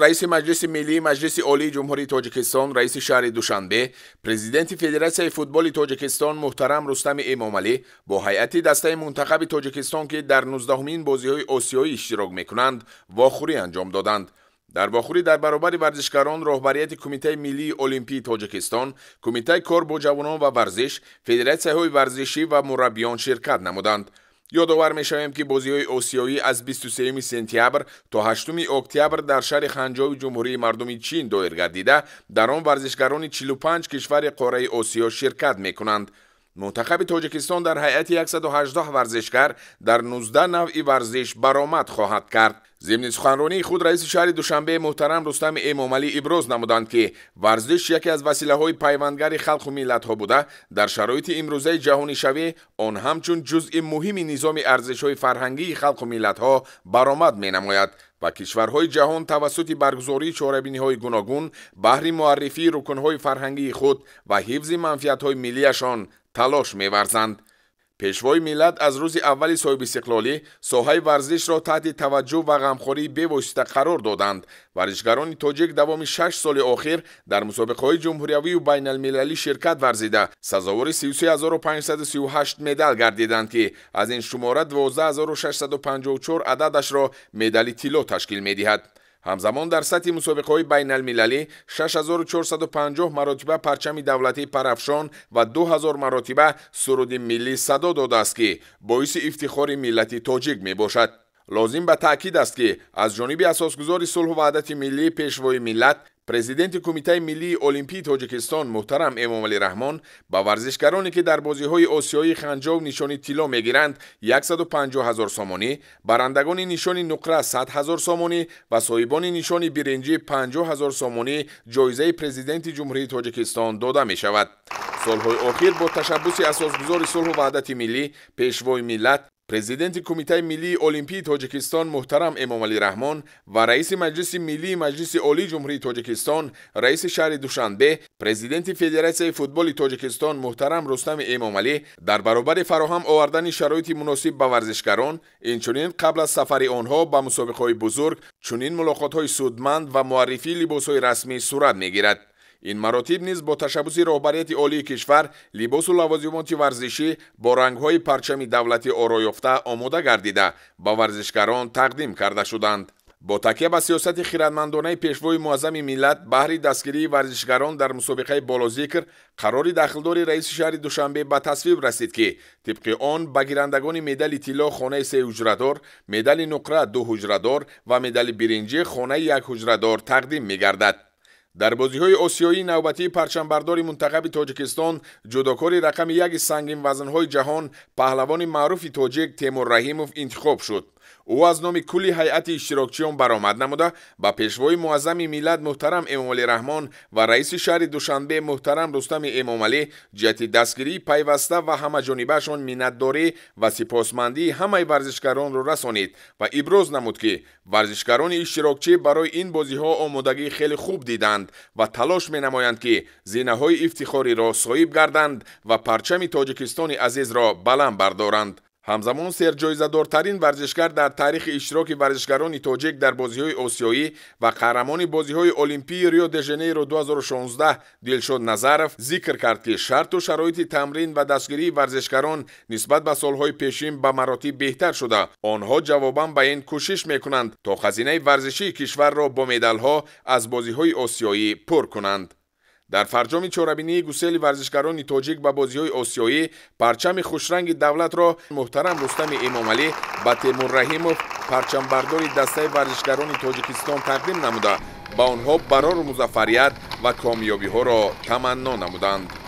رئیس مجلس ملی مجلس عالی جمهوری تاجیکستان رئیس شهر دوشنبه پرزیدنت فدراسیای فوتبال تاجیکستان محترم رستم امامعلی با هیئت دسته منتخب تاجیکستان که در 19 بازی های آسیایی اشتراک میکنند واخوری انجام دادند дар вохӯрӣ дар баробари варзишгарон роҳбарияти кумитаи миллии олимпии тоҷикистон кумитаи кор бо ҷавонон ва варзиш федератсияҳои варзишӣ ва мураббиён ширкат намуданд ёдовар мешавем ки бозиҳои осиёӣ аз 23 сентябр то 8 октябр дар шаҳри ханҷови ҷумҳурии мардуми чин доир гардида дар он варзишгарони 45 кишвари қораи осиё ширкат мекунанд мунтахаби тоҷикистон дар ҳайати 118 варзишгар дар 19 навъи варзиш баромад хоҳад кард зимни суханронии худ раиси шаҳри душанбеи муҳтарам рустами эмомалӣ иброз намуданд ки варзиш яке аз василаҳои пайвандгари халқу миллатҳо буда дар шароити имрӯзаи ҷаҳонишавӣ он ҳамчун ҷузъи муҳими низоми арзишҳои фарҳангии халқу миллатҳо баромад менамояд ва кишварҳои ҷаҳон тавассути баргузории чорабиниҳои гуногун баҳри муаррифии рукунҳои фарҳангии худ ва ҳифзи манфиатҳои миллияшон талош меварзанд پیشوای ملت از روز اولی صاحب استقلالی ساحه ورزش را تحت توجه و غمخوری ویسته قرار دادند ورزشگران تاجیک دوام 6 سال اخیر در مسابقه های جمهوریوی و بین المللی شرکت ورزیده سزاوار 33538 مدال گردیدند که از این شماره 12654 عددش را مدال طلا تشکیل میدهد ҳамзамон дар сатҳи мусобиқаҳои байналмилалӣ 6450 маротиба парчами давлатии парафшон ва 2000 маротиба суруди миллӣ садо додааст ки боиси ифтихори миллати тоҷик мебошад лозим ба таъкид аст ки аз ҷониби асосгузори сулҳу ваҳдати миллии пешвои миллат پرزیدنت کمیته ملی المپی تاجیکستان محترم امام علی رحمان با ورزشکرانی که در بازی های آسیایی خنجاو نشانی طلا میگیرند 150 هزار سامانی، برندگان نشانی نقره 100 هزار سامانی و صاحبان نشانی برنجی 50 هزار سامانی جایزه پرزیدنت جمهوری تاجیکستان داده می شود. سالهای اخیر با تشبس اساسگزار صلح و وحدت ملی، پیشوای ملت، پرزیدنت کمیته ملی المپی تاجیکستان محترم امام علی رحمان و رئیس مجلس ملی مجلس اولی جمهوری تاجیکستان رئیس شهر دوشنبه پرزیدنت فدراسیای فوتبال تاجیکستان محترم رستم امام علی در برابر فراهم آوردن شرایط مناسب به ورزشکاران اینچنین قبل از سفر آنها به مسابقه های بزرگ چنین ملاقات های سودمند و معرفی لباس های رسمی صورت میگیرد ин маротиб низ бо ташаббуси роҳбарияти олии кишвар либосу лавозимоти варзишӣ бо рангҳои парчами давлати ороёфта омода гардида ба варзишгарон тақдим карда шуданд бо такя ба сиёсати хиратмандонаи пешвои муаззами миллат баҳри дастгирии варзишгарон дар мусобиқаи болозикр қарори дахлдори раиси шаҳри душанбе ба тасвиб расид ки тибқи он ба гирандагони медали тилло хонаи сеҳуҷрадор медали нуқра ду ҳуҷрадор ва медали биринҷӣ хонаи якҳуҷрадор тақдим мегардад در بازی های آسیایی نوبتی پرچمبردار منتخب تاجیکستان جداکاری رقم یک سنگین وزنهای جهان پهلوان معروف تاجیک تیمور رحیموف انتخاب شد ӯ аз номи кулли ҳайати иштирокчиён баромад намуда ба пешвои муаззами миллат муҳтарам эмомалӣ раҳмон ва раиси шаҳри душанбе муҳтарам рустами эмомалӣ ҷиҳати дастгирии пайваста ва ҳамаҷонибаашон миннатдорӣ ва сипосмандии ҳамаи варзишгаронро расонид ва иброз намуд ки варзишгарони иштирокчӣ барои ин бозиҳо омодагӣ хеле хуб диданд ва талош менамоянд ки зинаҳои ифтихориро соҳиб гарданд ва парчами тоҷикистони азизро баланд бардоранд ҳамзамон серҷоизадорторин варзишгар дар таърихи иштироки варзишгарони тоҷик дар бозиҳои осиёӣ ва қаҳрамони бозиҳои олимпии рио де женейро 2016 дилшод назаров зикр кард ки шарту шароити тамрин ва дастгирии варзишгарон нисбат ба солҳои пешин ба маротиб беҳтар шуда онҳо ҷавобан ба ин кӯшиш мекунанд то хазинаи варзишии кишварро бо медалҳо аз бозиҳои осиёӣ пур кунанд در فرجام چوربینی گوسیل ورزشکاران توجیک به بازی های آسیایی پرچم خوشرنگ دولت را محترم رستم امام علی تیمون رحیم رحیموف پرچم بردار دسته ورزشکاران توجیکستان تقدیم نموده با آنها برار مزفریت و کامیابی ها را تمنا نمودند